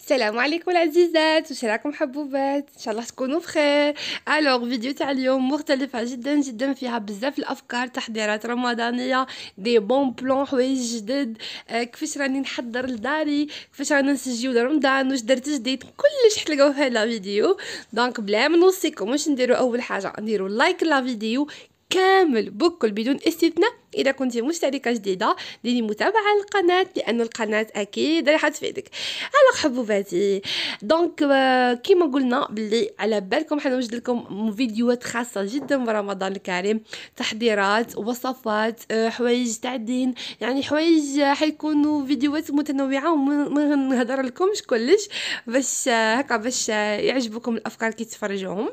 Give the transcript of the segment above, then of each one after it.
السلام عليكم العزيزات وش راكم حبوبات ان شاء الله تكونوا بخير الوغ فيديو تاع اليوم مختلفه جدا جدا فيها بزاف الافكار تحضيرات رمضانيه دي بون بلون حوايج جدد آه كيفاش راني نحضر لداري كيفاش راني نسجل لرمضان واش درت جديد كلش حتلقاو في هذا الفيديو دونك بلا ما نوصيكم واش نديروا اول حاجه نديروا لايك لا فيديو كامل بكل بدون استثناء اذا كنت مشتركه جديده ديري متابعه للقناه لان القناه اكيد راح تفيدك على حبوباتي دونك آه، كيما قلنا باللي على بالكم حنوجد لكم فيديوهات خاصه جدا برمضان الكريم تحضيرات وصفات آه، حوايج تاع الدين يعني حوايج حيكونوا فيديوهات متنوعه وما نهضر لكمش كلش باش آه، هكا باش يعجبكم الافكار كي تفرجوهم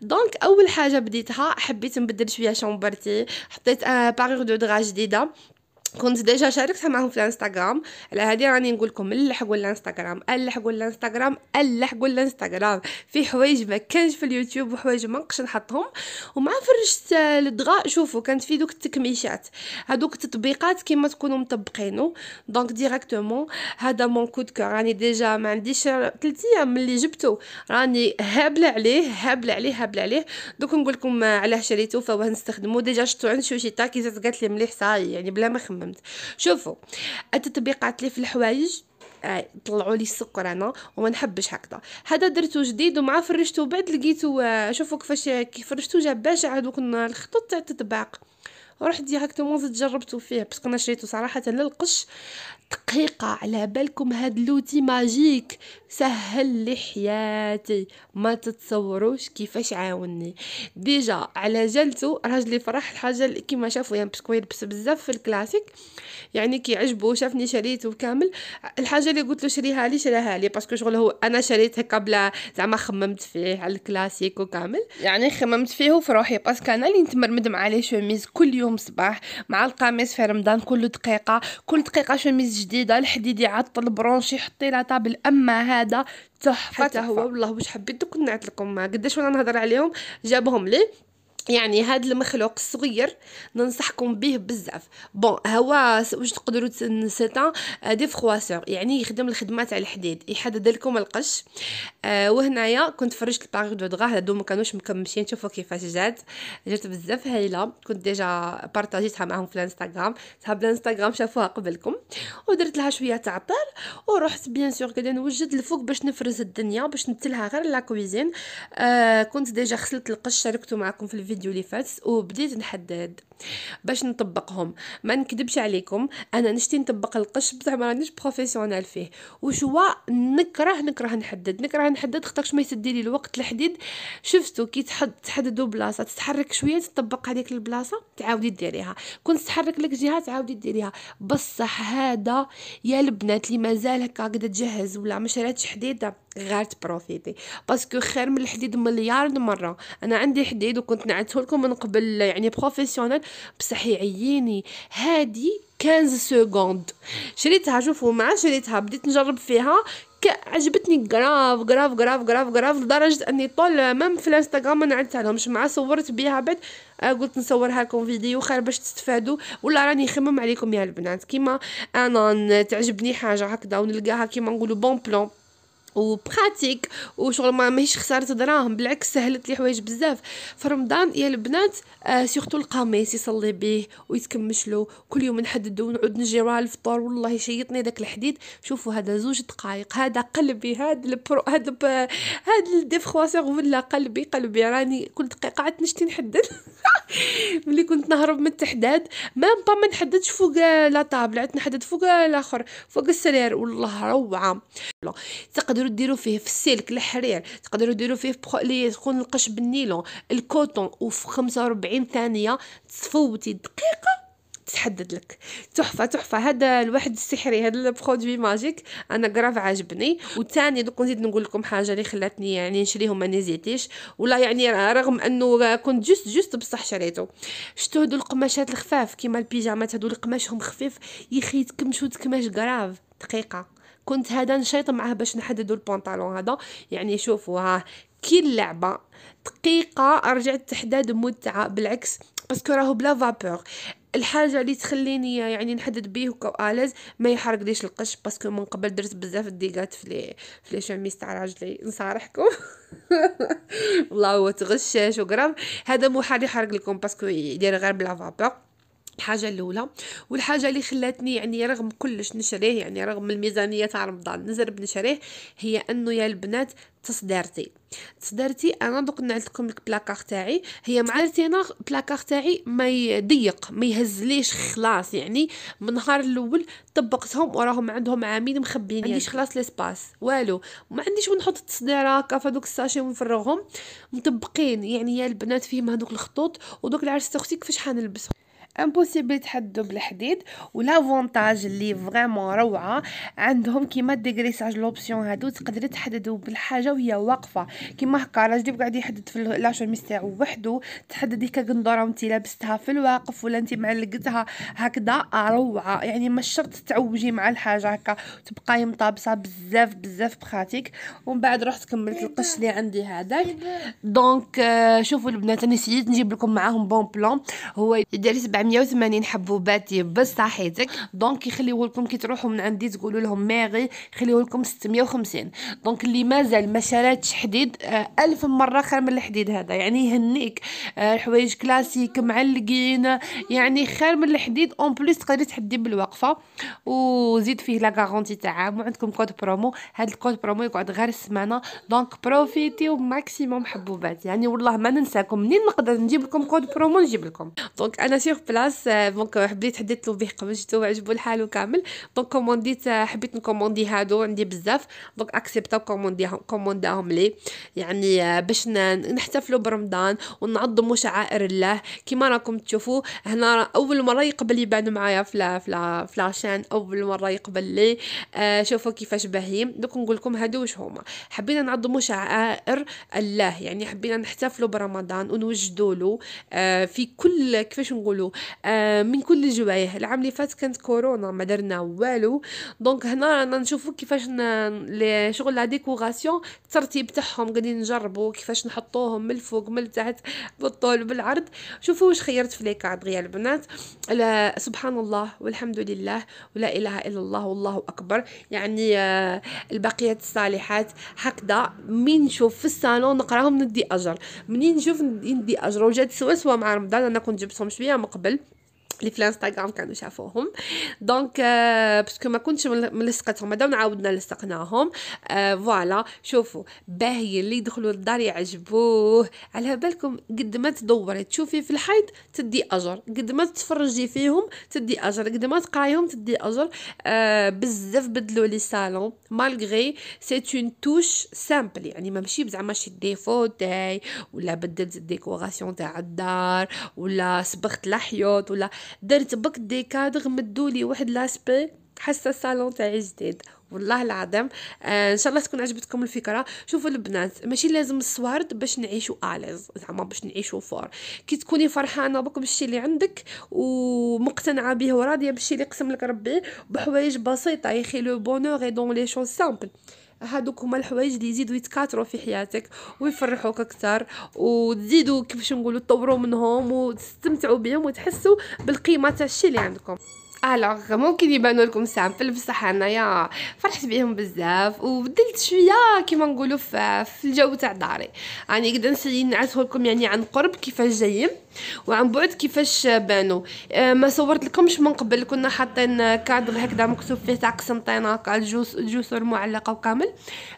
دونك اول حاجه بديتها حبيت نبدل شويه شومبرتي حطيت باغور de dents كنت ديجا شاركتها معهم في الانستغرام على هذه راني نقول لكم لحقوا الانستغرام لحقوا الانستغرام لحقوا الانستغرام في حوايج ما كانش في اليوتيوب وحوايج ما نقش نحطهم ومع فرشت الدغا شوفوا كانت في دوك التكميشات هذوك التطبيقات كيما تكونوا مطبقينو دونك ديريكتومون هذا مون كود كو راني ديجا ما عنديش ثلاث ايام ملي جبته راني هابله عليه هابله عليه هابله عليه دوك نقول لكم علاه شريته فواه نستخدمه ديجا شفتو عند شوشيتا كي زاد قالت لي مليح صاي يعني بلا ما خدمت شوفوا التطبيقات اللي في الحوايج آه، طلعوا لي السكر انا وما نحبش هكذا هذا درتو جديد ومع فرشتو بعد لقيتو آه، شوفوا كيفاش كي فرشتو جاب باش عاد الخطوط تاع التطباق رحت ديريكتومون جربته فيه باسكو انا شريته صراحه للقش دقيقه على بالكم هاد لوتي ماجيك سهل لي حياتي ما تتصوروش كيفاش عاوني ديجا على جلته راجلي فرح الحاجه اللي كيما شافو يعني باسكو يلبس بزاف في الكلاسيك يعني كي عجبو شافني شريته كامل الحاجه اللي قلت له شريها لي شراها لي باسكو شغل هو انا شريتها قبل زعما خممت فيه على الكلاسيك وكامل يعني خممت فيه وفي روحي باسكو انا اللي نتمرمد مع لي شوميز كل يوم يوم الصباح مع القميص في رمضان كل دقيقه كل دقيقه شميز جديده الحديد يعطل برونشي حطي لها طابل اما هذا تحفه حتى هو والله واش حبيت دوك نعت لكم قداش وانا نهضر عليهم جابهم لي يعني هاد المخلوق الصغير ننصحكم به بزاف بون هو واش تقدروا سيتا دي فرواسور يعني يخدم الخدمه تاع الحديد يحدد لكم القش آه وهنايا كنت فرجت الباغ دو دغا هادو ما كانوش مكمشين شوفوا كيفاش جات جات بزاف هايله كنت ديجا بارطاجيتها معاهم في الانستغرام صحاب الانستغرام شافوها قبلكم ودرت لها شويه تاع ورحت بيان سور كدا نوجد الفوق باش نفرز الدنيا باش نبتلها غير لا كويزين آه كنت ديجا غسلت القش شاركته معكم في الفيديو الفيديو اللي فات وبديت نحدد باش نطبقهم ما نكذبش عليكم انا نشتي نطبق القش بصح ما رانيش بروفيسيونال فيه وش هو نكره نكره نحدد نكره نحدد خاطرش ما يسدي لي الوقت الحديد شفتو كي تحد تحددوا بلاصه تتحرك شويه تطبق هذيك البلاصه تعاودي ديريها كنت تحرك لك جهه تعاودي ديريها بصح هذا يا البنات اللي مازال هكا قد تجهز ولا ما شراتش حديده غير تبروفيتي باسكو خير من الحديد مليار مره انا عندي حديد وكنت نعدته لكم من قبل يعني بروفيسيونيل بصح يعييني هادي 15 سكوند شريتها شوفوا مع شريتها بديت نجرب فيها عجبتني كراف كراف كراف كراف غراف لدرجه اني طول مام في الانستغرام ما نعدتها مش مع صورت بيها بعد آه، قلت نصورها لكم فيديو خير باش تستفادوا ولا راني نخمم عليكم يا البنات كيما انا تعجبني حاجه هكذا ونلقاها كيما نقولوا بون بلون وبخاتيك وشغل ما ماهيش خساره دراهم بالعكس سهلت لي حوايج بزاف في رمضان يا البنات آه سيغتو القميص يصلي به ويتكمشلو كل يوم نحددو ونعود نجيو على الفطور والله يشيطني داك الحديد شوفوا هذا زوج دقائق هذا قلبي هذا البرو هذا هذا الديفخواسيغ ولا قلبي قلبي راني كل دقيقه عاد نشتي نحدد ملي كنت نهرب من التحداد ما با ما نحددش فوق لا طابله نحدد فوق الاخر فوق السرير والله روعه تقدروا تقدروا ديروا فيه في السلك الحرير تقدروا ديروا فيه اللي تكون القشب النيلون الكوتون وفي 45 ثانيه تصفوتي دقيقه تحدد لك تحفه تحفه هذا الواحد السحري هذا البرودوي ماجيك انا كراف عاجبني والثاني دوك نزيد نقول لكم حاجه اللي خلاتني يعني نشريهم ما نزيتيش ولا يعني رغم انه كنت جست جست بصح شريته شتو هادو القماشات الخفاف كيما البيجامات هادو القماشهم خفيف يخي تكمشو تكماش كراف دقيقه كنت هذا نشيط معاه باش نحددوا البونطالون هذا يعني شوفوا ها كي اللعبه دقيقه رجعت تحداد متعه بالعكس باسكو راهو بلا فابور الحاجه اللي تخليني يعني نحدد بيه كواليز ما ليش القش باسكو من قبل درت بزاف الديغات في لي في تاع راجلي نصارحكم والله هو تغشاش وقرب هذا محال يحرق لكم باسكو يدير غير بلا فابور الحاجة الأولى والحاجة اللي خلاتني يعني رغم كلش نشريه يعني رغم الميزانية تاع رمضان نزرب نشريه هي أنه يا البنات تصدارتي تصدارتي انا دوك نعلت لكم البلاكار تاعي هي مع انا البلاكار تاعي ما يضيق ما يهزليش خلاص يعني من نهار الاول طبقتهم وراهم عندهم عامين مخبيين ما عنديش يعني. خلاص ليسباس والو ما عنديش وين نحط التصديره كاف هذوك الساشي ونفرغهم مطبقين يعني يا البنات فيهم هذوك الخطوط ودوك العرس اختي كيفاش حنلبسهم امبوسيبل تحدو بالحديد ولافونتاج اللي فريمون روعه عندهم كيما ديغريساج لوبسيون هادو تقدر تحددو بالحاجه وهي واقفه كيما هكا راجلي قاعد يحدد في لاشوميس تاعو وحده تحدد ديك قندوره وانت لابستها في الواقف ولا انت معلقتها هكذا روعه يعني مش شرط تعوجي مع الحاجه هكا تبقاي مطابسه بزاف بزاف بخاتيك ومن بعد رحت كملت القش اللي عندي هذاك دونك شوفوا البنات انا سيت نجيب لكم معاهم بون بلون هو يدير 700 180 حبوباتي بصحتك دونك يخليو لكم كي تروحوا من عندي تقولوا لهم ماغي يخليوه لكم 650 دونك اللي مازال ما شراتش حديد آه ألف مره خير من الحديد هذا يعني يهنيك آه حوايج كلاسيك معلقين يعني خير من الحديد اون بليس تقدري تحدي بالوقفه وزيد فيه لا غارونتي تاعها وعندكم كود برومو هذا الكود برومو يقعد غير السمانه دونك بروفيتيو ماكسيموم حبوبات يعني والله ما ننساكم منين نقدر نجيب لكم كود برومو نجيب لكم دونك انا سيغ بلاص آه، دونك آه، حبيت حديت له به شفتو عجبو الحال وكامل دونك كومونديت حبيت نكوموندي هادو عندي بزاف دونك اكسبتا كومونديهم كومونداهم لي يعني آه، باش نحتفلوا برمضان ونعظموا شعائر الله كيما راكم تشوفوا هنا اول مره يقبل يبان معايا فلا فلا فلاشان اول مره يقبل لي شوفوا كيفاش باهيم دوك نقول لكم هادو واش هما حبينا نعظموا شعائر الله يعني حبينا نحتفلوا برمضان ونوجدوا له في كل كيفاش نقولوا آه، من كل الجوايه العام اللي فات كانت كورونا ما درنا والو دونك هنا رانا نشوفوا كيفاش لي شغل لا ديكوراسيون الترتيب تاعهم قاعدين نجربوا كيفاش نحطوهم من الفوق من التحت بالطول بالعرض شوفوا واش خيرت في لي كارد غيا البنات سبحان الله والحمد لله ولا اله الا الله والله اكبر يعني آه، البقيه الصالحات هكذا من نشوف في الصالون نقراهم ندي اجر منين نشوف ندي اجر وجات سوا سوا مع رمضان انا كنت جبتهم شويه من قبل اللي في الانستغرام كانوا شافوهم دونك آه باسكو ما كنتش ملصقتهم هذا وعاودنا لصقناهم آه euh, فوالا شوفوا باهي اللي يدخلوا للدار يعجبوه على بالكم قد ما تدوري تشوفي في الحيط تدي اجر قد ما تتفرجي فيهم تدي اجر قد ما تقرايهم تدي اجر آه بزاف بدلوا لي صالون مالغري سي اون توش سامبل يعني ما ماشي زعما ديفو تاعي ولا بدلت الديكوراسيون تاع الدار ولا صبغت الحيوط ولا درت بك دي كادغ مدولي واحد لاسبي حاسه الصالون تاعي جديد والله العظيم آه ان شاء الله تكون عجبتكم الفكره شوفوا البنات ماشي لازم السوارد باش نعيشوا اليز زعما باش نعيشوا فور كي تكوني فرحانه بك بالشي اللي عندك ومقتنعه به وراضيه بالشي اللي قسم لك ربي بحوايج بسيطه يخي لو بونور اي دون لي شوز سامبل هادوك هما الحوايج اللي يزيدوا يتكاثروا في حياتك ويفرحوك اكثر وتزيدوا كيفاش نقولوا تطوروا منهم وتستمتعوا بهم وتحسوا بالقيمه تاع الشيء اللي عندكم الوغ ممكن يبانوا لكم سامبل بصح انايا فرحت بيهم بزاف وبدلت شويه كيما نقولوا في الجو تاع داري راني يعني نقدر نسيي نعسه لكم يعني عن قرب كيفاش جايين وعن بعد كيفاش بانوا آه، ما صورت لكمش من قبل كنا حاطين كادر هكذا مكتوب فيه تاع قسنطينه هكا الجسور معلقه وكامل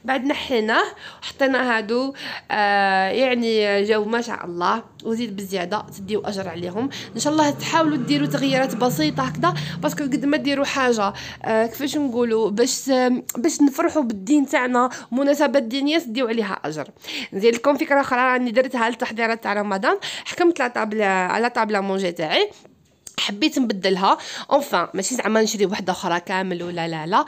بعد نحيناه وحطينا هادو آه، يعني جاو ما شاء الله وزيد بزياده تديو اجر عليهم ان شاء الله تحاولوا ديروا تغييرات بسيطه هكذا باسكو قد ما ديروا حاجه آه، كيفاش نقولوا باش باش نفرحوا بالدين تاعنا مناسبات دينيه تديو عليها اجر نزيد لكم فكره اخرى راني درتها للتحضيرات تاع رمضان حكمت لها à la table à manger حبيت نبدلها اونفان ماشي زعما نشري وحده اخرى كامل ولا لا لا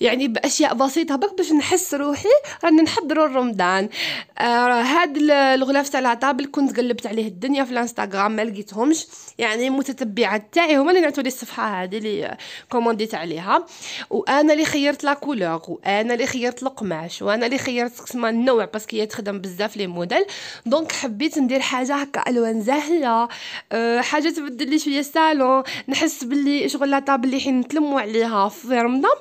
يعني باشياء بسيطه برك باش نحس روحي راني نحضروا رمضان آه هاد الغلاف تاع العطابل كنت قلبت عليه الدنيا في الانستغرام ما لقيتهمش يعني المتتبعات تاعي هما اللي نعطوا لي الصفحه هذه اللي كومونديت عليها وانا اللي خيرت لا كولور وانا اللي خيرت القماش وانا اللي خيرت قسم النوع باسكو هي تخدم بزاف لي موديل دونك حبيت ندير حاجه هكا الوان زاهيه أه حاجه تبدل لي شويه الصالون نحس باللي شغل لاطاب طابل اللي حين نتلموا عليها في رمضان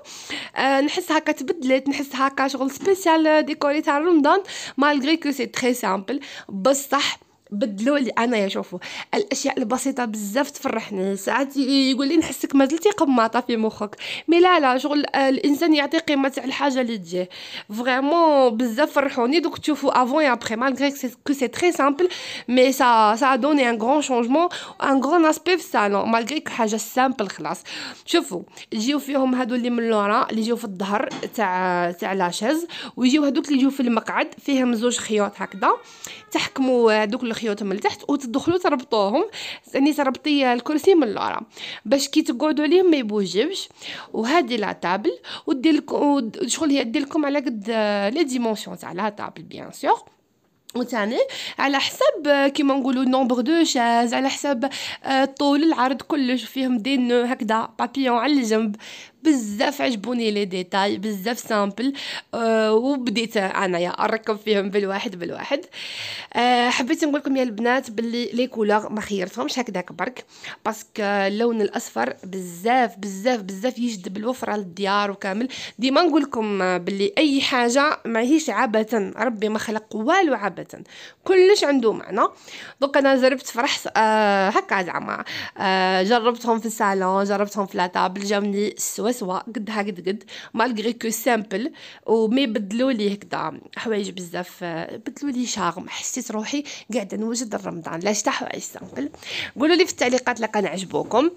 أه نحس هكا تبدلت نحس هكا شغل سبيسيال ديكوري تاع رمضان مالغري كو سي تري سامبل بصح بدلوا لي انايا شوفوا الاشياء البسيطه بزاف تفرحني ساعات يقول لي نحسك مازلتي قماطه في مخك مي لا لا شغل آه، الانسان يعطي قيمه تاع الحاجه اللي تجيه فريمون بزاف فرحوني دوك تشوفوا افون اي ابري مالغري كو سي تري سامبل مي سا سا دوني ان غران شونجمون ان غران اسبي في الصالون مالغري حاجه سامبل خلاص شوفوا يجيو فيهم هادو اللي من لورا اللي يجيو في الظهر تاع تاع لاشيز ويجيو هادوك اللي يجيو في المقعد فيهم زوج خيوط هكذا تحكموا آه، هادوك خيوطهم لتحت وتدخلوا تربطوهم يعني تربطي الكرسي من لورا باش كي تقعدوا عليه ما يبوجبش وهذه لا طابل ودير لكم شغل هي دير لكم على قد لي آه، ديمونسيون تاع لا طابل بيان سور وثاني على حسب آه، كيما نقولوا نومبر دو شاز على حسب الطول آه، العرض كلش فيهم دي هكذا بابيون على الجنب بزاف عجبوني لي ديتاي بزاف سامبل أه وبديت انايا نركب فيهم بالواحد بالواحد أه حبيت نقول لكم يا البنات باللي لي كولور ما خيرتهمش هكذاك برك باسكو اللون الاصفر بزاف بزاف بزاف يجذب الوفره للديار وكامل ديما نقول لكم باللي اي حاجه ماهيش عبثا ربي ما خلق والو عبثا كلش عنده معنى دوك انا جربت فرح أه هكا زعما أه جربتهم في الصالون جربتهم في لاطابل جاوني السوس سوا قدها قد قد مالغري كو سامبل ومي بدلو لي هكذا حوايج بزاف بدلو لي شارم حسيت روحي قاعده نوجد رمضان لا شتا حوايج سامبل قولوا لي في التعليقات لقد عجبوكم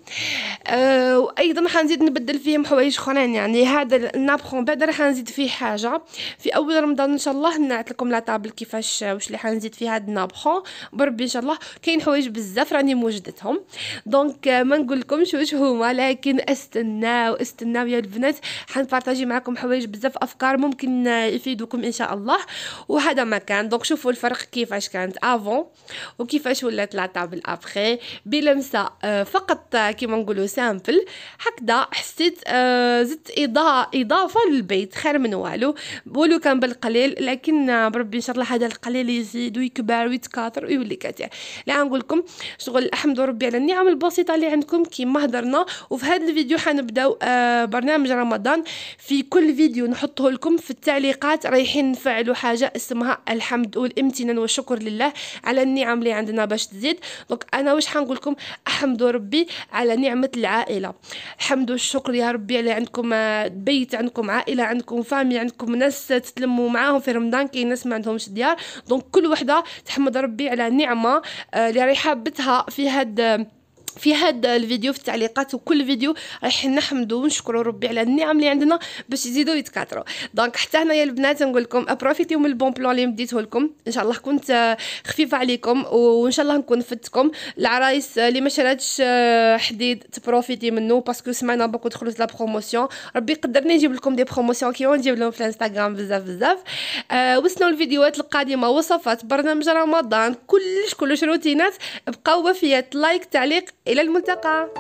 أه وايضا حنزيد نبدل فيهم حوايج اخرين يعني هذا النابخون بعد راح نزيد فيه حاجه في اول رمضان ان شاء الله نعت لكم لا طابل كيفاش واش اللي حنزيد فيه هذا النابخون بربي ان شاء الله كاين حوايج بزاف راني موجدتهم دونك آه، ما نقول لكمش واش هما لكن استناو استناو تستناو يا البنات حنبارطاجي معكم حوايج بزاف افكار ممكن يفيدوكم ان شاء الله وهذا ما كان دونك شوفوا الفرق كيفاش كانت افون وكيفاش ولات لا طابل ابخي بلمسه آه، فقط آه، كيما نقولوا سامبل هكذا حسيت آه، زدت اضاءه اضافه للبيت خير من والو ولو كان بالقليل لكن بربي ان شاء الله هذا القليل يزيد ويكبر ويتكاثر ويولي كثير لا نقول لكم شغل الحمد ربي على النعم البسيطه اللي عندكم كيما هضرنا وفي هذا الفيديو حنبداو آه برنامج رمضان في كل فيديو نحطه لكم في التعليقات رايحين نفعلوا حاجه اسمها الحمد والامتنان والشكر لله على النعم اللي عندنا باش تزيد دونك انا واش حنقول لكم احمدوا ربي على نعمه العائله الحمد والشكر يا ربي على عندكم آه، بيت عندكم عائله عندكم فامي عندكم ناس تتلموا معاهم في رمضان كاين ناس ما عندهمش ديار دونك كل وحده تحمد ربي على نعمه آه، اللي رايحه حابتها في هاد آه، في هذا الفيديو في التعليقات وكل فيديو راح نحمدو ونشكروا ربي على النعم اللي عندنا باش يزيدوا يتكاثروا دونك حتى هنايا البنات نقول لكم ابروفيتيو من البون بلون اللي مديته لكم ان شاء الله كنت خفيفه عليكم وان شاء الله نكون فدتكم العرايس اللي ما شراتش آه، حديد تبروفيتي منه باسكو سمعنا بوكو دخلوا لا بروموسيون ربي يقدرني نجيب لكم دي بروموسيون كي نجيب لهم في الانستغرام بزاف بزاف أه وصلوا الفيديوهات القادمه وصفات برنامج رمضان كلش كلش روتينات بقاو وفيات لايك تعليق إلى الملتقى